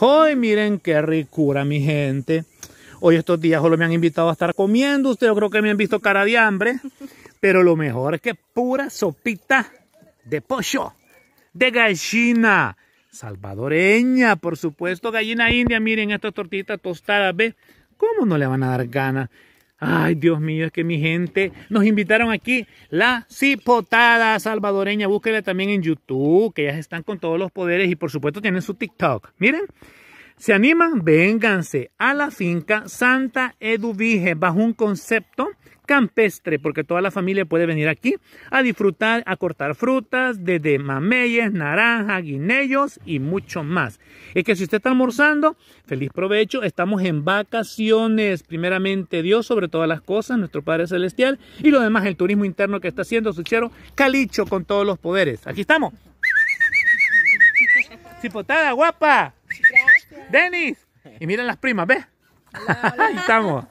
Hoy miren qué ricura, mi gente. Hoy estos días solo me han invitado a estar comiendo. Ustedes creo que me han visto cara de hambre. Pero lo mejor es que pura sopita de pollo, de gallina, salvadoreña, por supuesto, gallina india. Miren estas tortitas tostadas, ¿ve? ¿Cómo no le van a dar gana? Ay, Dios mío, es que mi gente nos invitaron aquí la cipotada salvadoreña. Búsquela también en YouTube, que ellas están con todos los poderes y por supuesto tienen su TikTok. Miren, se animan, vénganse a la finca Santa Eduvige bajo un concepto campestre, porque toda la familia puede venir aquí a disfrutar, a cortar frutas, desde mameyes, naranjas, guinellos y mucho más. Es que si usted está almorzando, feliz provecho, estamos en vacaciones, primeramente Dios sobre todas las cosas, nuestro Padre Celestial, y lo demás el turismo interno que está haciendo su chero calicho con todos los poderes. Aquí estamos. Cipotada, guapa. Denis. Y miren las primas, ¿ves? Ahí estamos.